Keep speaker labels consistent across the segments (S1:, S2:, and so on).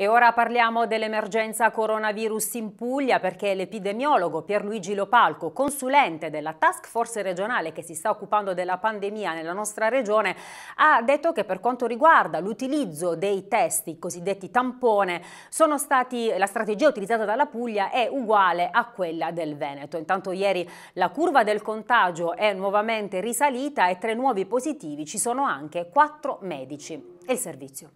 S1: E ora parliamo dell'emergenza coronavirus in Puglia perché l'epidemiologo Pierluigi Lopalco, consulente della task force regionale che si sta occupando della pandemia nella nostra regione, ha detto che per quanto riguarda l'utilizzo dei test, i cosiddetti tampone, stati, la strategia utilizzata dalla Puglia è uguale a quella del Veneto. Intanto ieri la curva del contagio è nuovamente risalita e tra i nuovi positivi, ci sono anche quattro medici. E il servizio.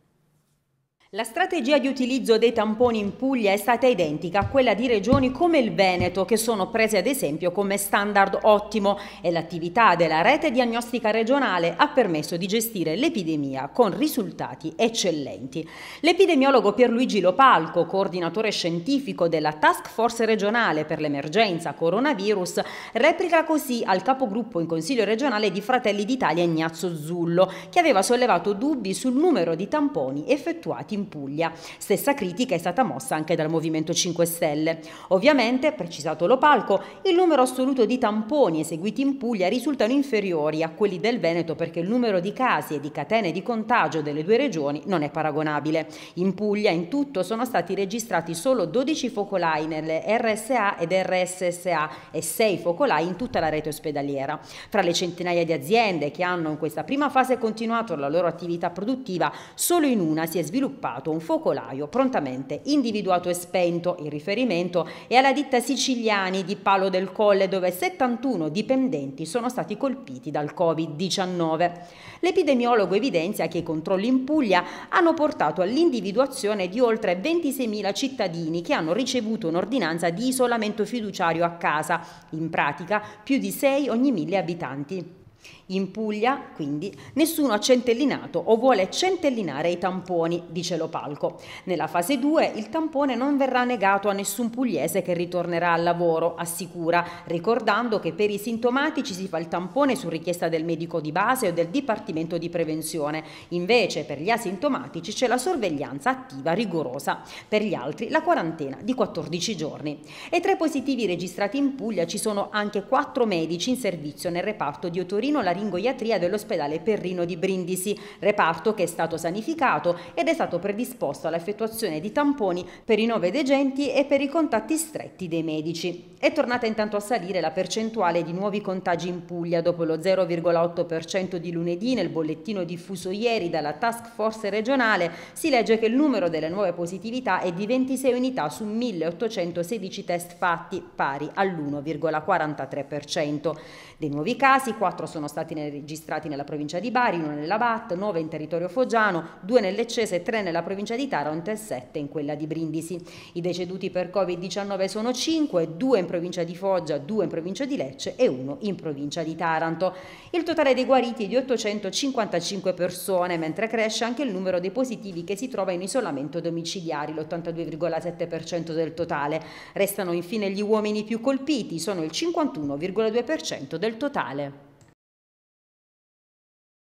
S1: La strategia di utilizzo dei tamponi in Puglia è stata identica a quella di regioni come il Veneto, che sono prese ad esempio come standard ottimo e l'attività della rete diagnostica regionale ha permesso di gestire l'epidemia con risultati eccellenti. L'epidemiologo Pierluigi Lopalco, coordinatore scientifico della Task Force regionale per l'emergenza coronavirus, replica così al capogruppo in Consiglio regionale di Fratelli d'Italia Ignazio Zullo, che aveva sollevato dubbi sul numero di tamponi effettuati in in Puglia. Stessa critica è stata mossa anche dal Movimento 5 Stelle. Ovviamente, precisato Lopalco, il numero assoluto di tamponi eseguiti in Puglia risultano inferiori a quelli del Veneto perché il numero di casi e di catene di contagio delle due regioni non è paragonabile. In Puglia in tutto sono stati registrati solo 12 focolai nelle RSA ed RSSA e 6 focolai in tutta la rete ospedaliera. Fra le centinaia di aziende che hanno in questa prima fase continuato la loro attività produttiva, solo in una si è sviluppato sviluppato un focolaio prontamente individuato e spento in riferimento è alla ditta Siciliani di Palo del Colle dove 71 dipendenti sono stati colpiti dal Covid-19. L'epidemiologo evidenzia che i controlli in Puglia hanno portato all'individuazione di oltre 26.000 cittadini che hanno ricevuto un'ordinanza di isolamento fiduciario a casa, in pratica più di 6 ogni 1.000 abitanti. In Puglia, quindi, nessuno ha centellinato o vuole centellinare i tamponi, dice Lopalco. Nella fase 2 il tampone non verrà negato a nessun pugliese che ritornerà al lavoro, assicura, ricordando che per i sintomatici si fa il tampone su richiesta del medico di base o del Dipartimento di Prevenzione. Invece per gli asintomatici c'è la sorveglianza attiva rigorosa, per gli altri la quarantena di 14 giorni. E tra i positivi registrati in Puglia ci sono anche quattro medici in servizio nel reparto di Otorino la laringoiatria dell'ospedale Perrino di Brindisi, reparto che è stato sanificato ed è stato predisposto all'effettuazione di tamponi per i nove degenti e per i contatti stretti dei medici. È tornata intanto a salire la percentuale di nuovi contagi in Puglia dopo lo 0,8% di lunedì nel bollettino diffuso ieri dalla task force regionale si legge che il numero delle nuove positività è di 26 unità su 1816 test fatti, pari all'1,43%. Dei nuovi casi, 4 sono stati stati registrati nella provincia di Bari, uno nella BAT, 9 in territorio foggiano, 2 nell'Eccese, 3 nella provincia di Taranto e 7 in quella di Brindisi. I deceduti per Covid-19 sono 5, 2 in provincia di Foggia, 2 in provincia di Lecce e uno in provincia di Taranto. Il totale dei guariti è di 855 persone, mentre cresce anche il numero dei positivi che si trova in isolamento domiciliari, l'82,7% del totale. Restano infine gli uomini più colpiti, sono il 51,2% del totale.